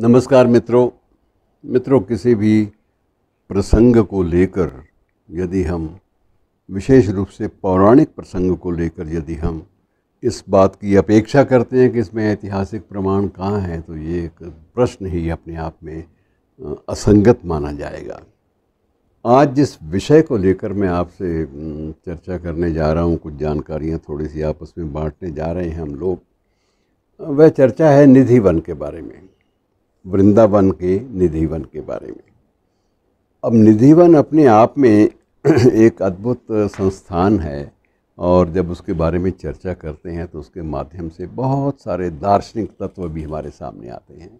नमस्कार मित्रों मित्रों किसी भी प्रसंग को लेकर यदि हम विशेष रूप से पौराणिक प्रसंग को लेकर यदि हम इस बात की अपेक्षा करते हैं कि इसमें ऐतिहासिक प्रमाण कहाँ है तो ये एक प्रश्न ही अपने आप में असंगत माना जाएगा आज जिस विषय को लेकर मैं आपसे चर्चा करने जा रहा हूँ कुछ जानकारियाँ थोड़ी सी आपस में बांटने जा रहे हैं हम लोग वह चर्चा है निधि वन के बारे में वृंदावन के निधिवन के बारे में अब निधिवन अपने आप में एक अद्भुत संस्थान है और जब उसके बारे में चर्चा करते हैं तो उसके माध्यम से बहुत सारे दार्शनिक तत्व भी हमारे सामने आते हैं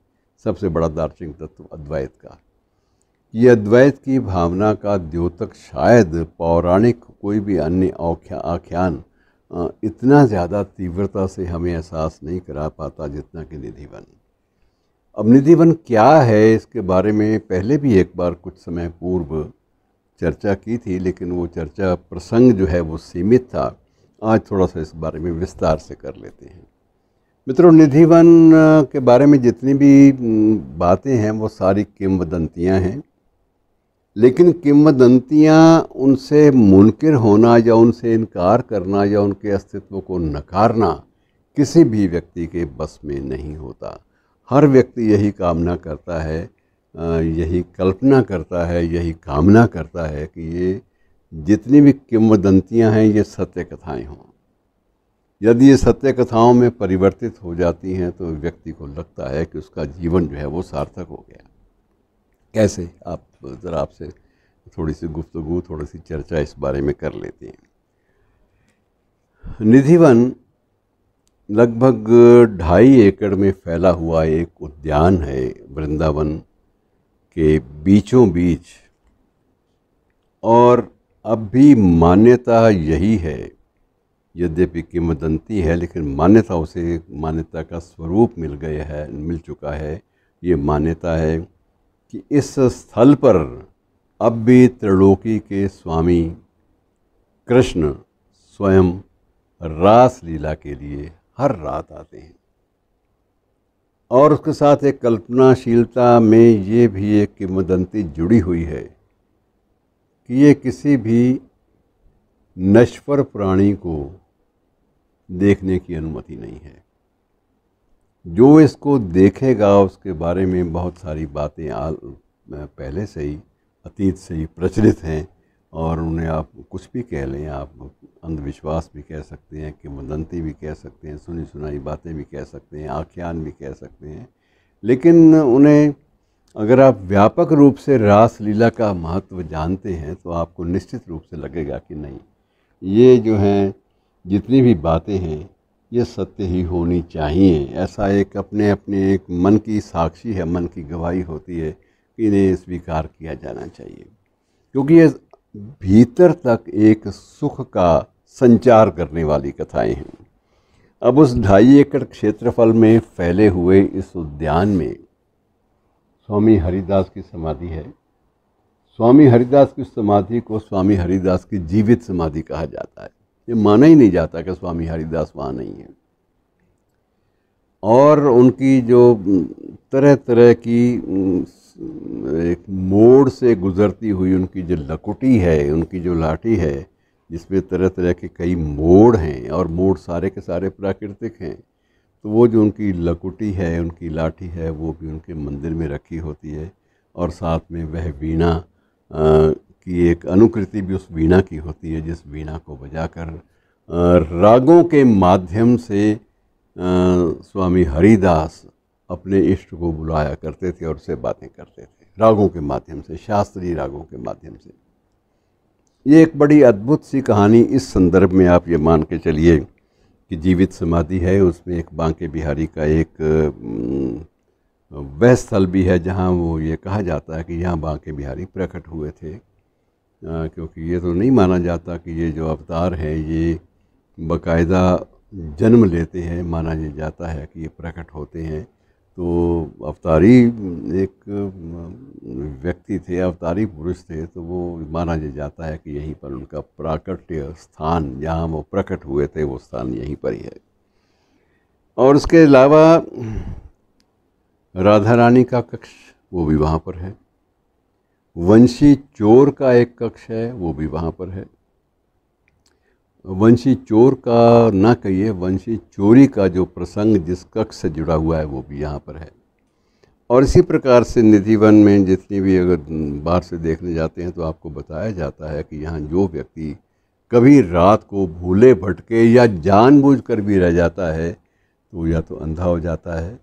सबसे बड़ा दार्शनिक तत्व अद्वैत का ये अद्वैत की भावना का द्योतक शायद पौराणिक कोई भी अन्य आख्यान इतना ज़्यादा तीव्रता से हमें एहसास नहीं करा पाता जितना कि निधिवन अब निधिवन क्या है इसके बारे में पहले भी एक बार कुछ समय पूर्व चर्चा की थी लेकिन वो चर्चा प्रसंग जो है वो सीमित था आज थोड़ा सा इस बारे में विस्तार से कर लेते हैं मित्रों निधिवन के बारे में जितनी भी बातें हैं वो सारी किमवदंतियाँ हैं लेकिन किमवदंतियाँ उनसे मुनकर होना या उनसे इनकार करना या उनके अस्तित्व को नकारना किसी भी व्यक्ति के बस में नहीं होता हर व्यक्ति यही कामना करता है यही कल्पना करता है यही कामना करता है कि ये जितनी भी किंवदंतियाँ हैं ये सत्य कथाएँ हों यदि ये सत्य कथाओं में परिवर्तित हो जाती हैं तो व्यक्ति को लगता है कि उसका जीवन जो है वो सार्थक हो गया कैसे आप ज़रा आपसे थोड़ी सी गुफ्तगु थोड़ी सी चर्चा इस बारे में कर लेते हैं निधिवन लगभग ढाई एकड़ में फैला हुआ एक उद्यान है वृंदावन के बीचों बीच और अब भी मान्यता यही है यद्यपि किमदंती है लेकिन मान्यता उसे मान्यता का स्वरूप मिल गया है मिल चुका है ये मान्यता है कि इस स्थल पर अब भी त्रिलोकी के स्वामी कृष्ण स्वयं रास लीला के लिए हर रात आते हैं और उसके साथ एक कल्पनाशीलता में ये भी एक किमदंती जुड़ी हुई है कि ये किसी भी नश्वर प्राणी को देखने की अनुमति नहीं है जो इसको देखेगा उसके बारे में बहुत सारी बातें पहले से ही अतीत से ही प्रचलित हैं और उन्हें आप कुछ भी कह लें आप अंधविश्वास भी कह सकते हैं कि मदंती भी कह सकते हैं सुनी सुनाई बातें भी कह सकते हैं आख्यान भी कह सकते हैं लेकिन उन्हें अगर आप व्यापक रूप से रास लीला का महत्व जानते हैं तो आपको निश्चित रूप से लगेगा कि नहीं ये जो हैं जितनी भी बातें हैं ये सत्य ही होनी चाहिए ऐसा एक अपने अपने एक मन की साक्षी है मन की गवाही होती है कि इन्हें स्वीकार किया जाना चाहिए क्योंकि ये भीतर तक एक सुख का संचार करने वाली कथाएं हैं अब उस ढाई एकड़ क्षेत्रफल में फैले हुए इस उद्यान में स्वामी हरिदास की समाधि है स्वामी हरिदास की समाधि को स्वामी हरिदास की जीवित समाधि कहा जाता है ये माना ही नहीं जाता कि स्वामी हरिदास वहाँ नहीं है और उनकी जो तरह तरह की एक मोड़ से गुज़रती हुई उनकी जो लकुटी है उनकी जो लाठी है जिसमें तरह तरह के कई मोड़ हैं और मोड़ सारे के सारे प्राकृतिक हैं तो वो जो उनकी लकुटी है उनकी लाठी है वो भी उनके मंदिर में रखी होती है और साथ में वह वीणा की एक अनुकृति भी उस वीणा की होती है जिस वीणा को बजाकर रागों के माध्यम से स्वामी हरिदास अपने इष्ट को बुलाया करते थे और उससे बातें करते थे रागों के माध्यम से शास्त्रीय रागों के माध्यम से ये एक बड़ी अद्भुत सी कहानी इस संदर्भ में आप ये मान के चलिए कि जीवित समाधि है उसमें एक बांके बिहारी का एक वह स्थल भी है जहाँ वो ये कहा जाता है कि यहाँ बांके बिहारी प्रकट हुए थे आ, क्योंकि ये तो नहीं माना जाता कि ये जो अवतार हैं ये बाकायदा जन्म लेते हैं माना ये जाता है कि ये प्रकट होते हैं तो अवतारी एक व्यक्ति थे अवतारी पुरुष थे तो वो माना ये जाता है कि यहीं पर उनका प्राकट्य स्थान जहाँ वो प्रकट हुए थे वो स्थान यहीं पर ही है और उसके अलावा राधा रानी का कक्ष वो भी वहाँ पर है वंशी चोर का एक कक्ष है वो भी वहाँ पर है वंशी चोर का ना कहिए वंशी चोरी का जो प्रसंग जिस कक्ष से जुड़ा हुआ है वो भी यहाँ पर है और इसी प्रकार से निधिवन में जितनी भी अगर बाहर से देखने जाते हैं तो आपको बताया जाता है कि यहाँ जो व्यक्ति कभी रात को भूले भटके या जानबूझकर भी रह जाता है तो या तो अंधा हो जाता है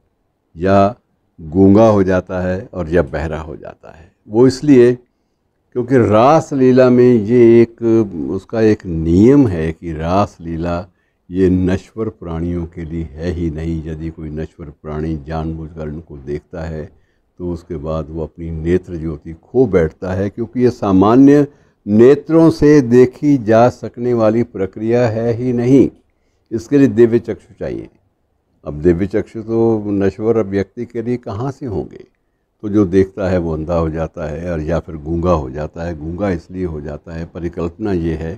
या गूंगा हो जाता है और या बहरा हो जाता है वो इसलिए क्योंकि रास लीला में ये एक उसका एक नियम है कि रास लीला ये नश्वर प्राणियों के लिए है ही नहीं यदि कोई नश्वर प्राणी जानबूझकर उनको देखता है तो उसके बाद वो अपनी नेत्र ज्योति खो बैठता है क्योंकि ये सामान्य नेत्रों से देखी जा सकने वाली प्रक्रिया है ही नहीं इसके लिए दिव्य चक्षु चाहिए अब दिव्य चक्षु तो नश्वर व्यक्ति के लिए कहाँ से होंगे तो जो देखता है वो अंधा हो जाता है और या फिर गूंगा हो जाता है गूंगा इसलिए हो जाता है परिकल्पना ये है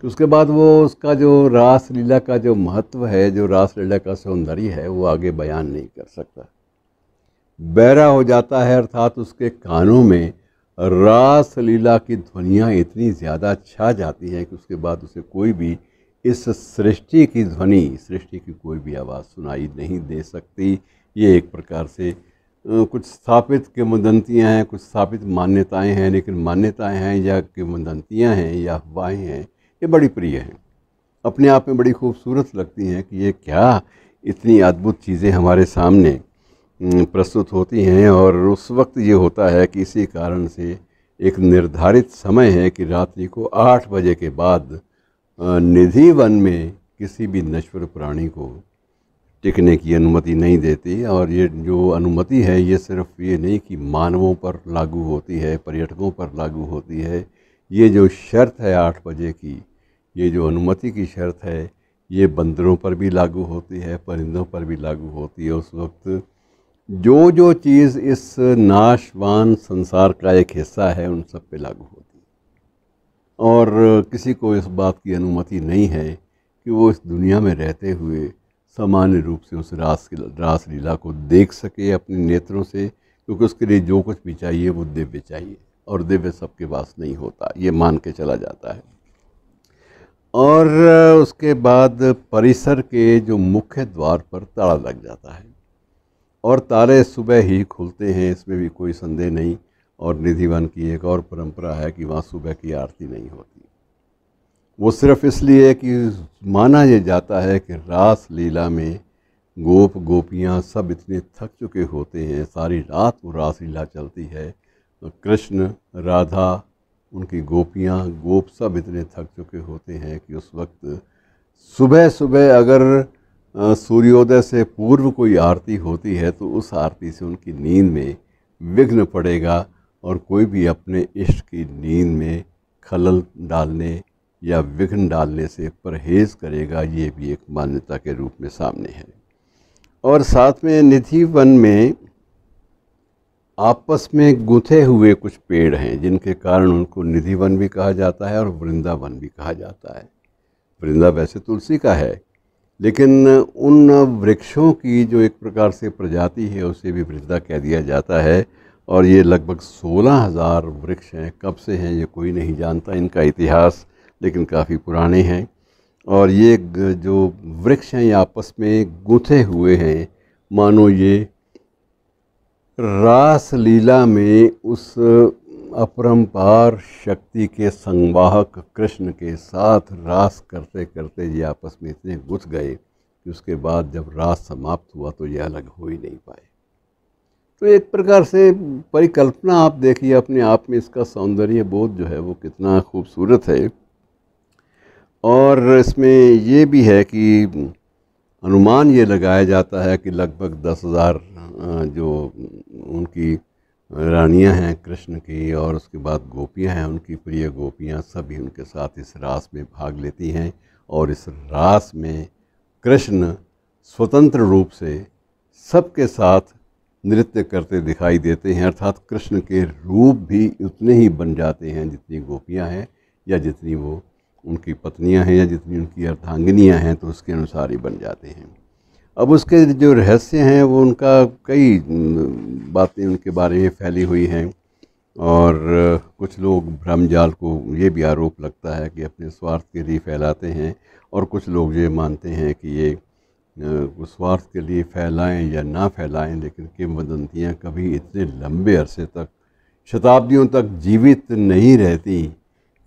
कि उसके बाद वो उसका जो रास लीला का जो महत्व है जो रास लीला का सौंदर्य है वो आगे बयान नहीं कर सकता बहरा हो जाता है अर्थात उसके कानों में रास लीला की ध्वनियाँ इतनी ज़्यादा छा जाती हैं कि उसके बाद उसे कोई भी इस सृष्टि की ध्वनि सृष्टि की कोई भी आवाज़ सुनाई नहीं दे सकती ये एक प्रकार से कुछ स्थापित मुदंतियाँ हैं कुछ स्थापित मान्यताएं हैं लेकिन मान्यताएं हैं या मुदंतियाँ हैं या अफवाहें हैं ये बड़ी प्रिय हैं अपने आप में बड़ी खूबसूरत लगती हैं कि ये क्या इतनी अद्भुत चीज़ें हमारे सामने प्रस्तुत होती हैं और उस वक्त ये होता है कि इसी कारण से एक निर्धारित समय है कि रात्रि को आठ बजे के बाद निधि वन में किसी भी नश्वर प्राणी को टिकने की अनुमति नहीं देती और ये जो अनुमति है ये सिर्फ ये नहीं कि मानवों पर लागू होती है पर्यटकों पर लागू होती है ये जो शर्त है आठ बजे की ये जो अनुमति की शर्त है ये बंदरों पर भी लागू होती है परिंदों पर भी लागू होती है उस वक्त जो जो चीज़ इस नाशवान संसार का एक हिस्सा है उन सब पे लागू होती है और किसी को इस बात की अनुमति नहीं है कि वो इस दुनिया में रहते हुए सामान्य रूप से उस रास की रास लीला को देख सके अपने नेत्रों से क्योंकि उसके लिए जो कुछ भी चाहिए वो दिव्य चाहिए और दिव्य सबके पास नहीं होता ये मान के चला जाता है और उसके बाद परिसर के जो मुख्य द्वार पर ताला लग जाता है और तारे सुबह ही खुलते हैं इसमें भी कोई संदेह नहीं और निधिवन की एक और परंपरा है कि वहाँ सुबह की आरती नहीं होती वो सिर्फ इसलिए कि माना यह जाता है कि रास लीला में गोप गोपियाँ सब इतने थक चुके होते हैं सारी रात वो रास लीला चलती है तो कृष्ण राधा उनकी गोपियाँ गोप सब इतने थक चुके होते हैं कि उस वक्त सुबह सुबह अगर सूर्योदय से पूर्व कोई आरती होती है तो उस आरती से उनकी नींद में विघ्न पड़ेगा और कोई भी अपने इष्ट की नींद में खलल डालने या विघ्न डालने से परहेज़ करेगा ये भी एक मान्यता के रूप में सामने है और साथ में निधि वन में आपस में गुथे हुए कुछ पेड़ हैं जिनके कारण उनको निधि वन भी कहा जाता है और वृंदावन भी कहा जाता है वृंदा वैसे तुलसी का है लेकिन उन वृक्षों की जो एक प्रकार से प्रजाति है उसे भी वृंदा कह दिया जाता है और ये लगभग सोलह हज़ार वृक्ष हैं कब से हैं ये कोई नहीं जानता इनका इतिहास लेकिन काफ़ी पुराने हैं और ये जो वृक्ष हैं ये आपस में गुथे हुए हैं मानो ये रास लीला में उस अपरम्पार शक्ति के संवाहक कृष्ण के साथ रास करते करते ये आपस में इतने गुथ गए कि उसके बाद जब रास समाप्त हुआ तो ये अलग हो ही नहीं पाए तो एक प्रकार से परिकल्पना आप देखिए अपने आप में इसका सौंदर्य बोध जो है वो कितना खूबसूरत है और इसमें ये भी है कि अनुमान ये लगाया जाता है कि लगभग दस हज़ार जो उनकी रानियां हैं कृष्ण की और उसके बाद गोपियां हैं उनकी प्रिय गोपियां सभी उनके साथ इस रास में भाग लेती हैं और इस रास में कृष्ण स्वतंत्र रूप से सबके साथ नृत्य करते दिखाई देते हैं अर्थात कृष्ण के रूप भी उतने ही बन जाते हैं जितनी गोपियां हैं या जितनी वो उनकी पत्नियां हैं या जितनी उनकी अर्धांगिनियां हैं तो उसके अनुसार ही बन जाते हैं अब उसके जो रहस्य हैं वो उनका कई बातें उनके बारे में फैली हुई हैं और कुछ लोग भ्रम जाल को ये भी आरोप लगता है कि अपने स्वार्थ के लिए फैलाते हैं और कुछ लोग ये मानते हैं कि ये स्वार्थ के लिए फैलाएं या ना फैलाएं लेकिन वदंतियाँ कभी इतने लंबे अरसे तक शताब्दियों तक जीवित नहीं रहती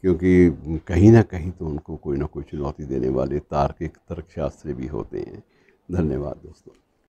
क्योंकि कहीं ना कहीं तो उनको कोई ना कोई चुनौती देने वाले तार्किक तर्कशास्त्र भी होते हैं धन्यवाद दोस्तों